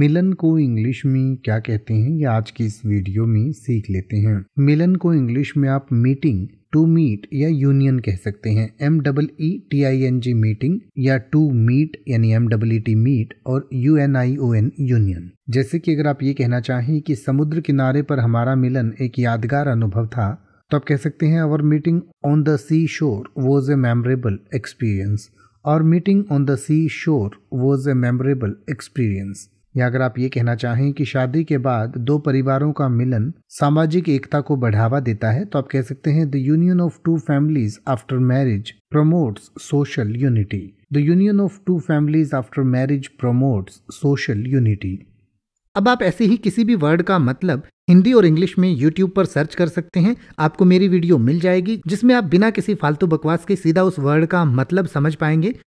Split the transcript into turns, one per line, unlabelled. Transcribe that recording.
मिलन को इंग्लिश में क्या कहते हैं ये आज की इस वीडियो में सीख लेते हैं मिलन को इंग्लिश में आप मीटिंग टू मीट या यूनियन कह सकते हैं M double E T I N G meeting या टू मीट यानी M double E T meet और U N I O N union जैसे कि अगर आप ये कहना चाहें कि समुद्र किनारे पर हमारा मिलन एक यादगार अनुभव था तो आप कह सकते हैं our meeting on the sea shore was a memorable experience और meeting on the sea shore was a memorable experience या अगर आप ये कहना चाहें कि शादी के बाद दो परिवारों का मिलन सामाजिक एकता को बढ़ावा देता है तो आप कह सकते हैं the union of two families after marriage promotes social unity the union of two families after marriage promotes social unity अब आप ऐसे ही किसी भी वर्ड का मतलब हिंदी और इंग्लिश में YouTube पर सर्च कर सकते हैं आपको मेरी वीडियो मिल जाएगी जिसमें आप बिना किसी फालतू बकवास के सीधा उस वर्ड का मतलब समझ पाएंगे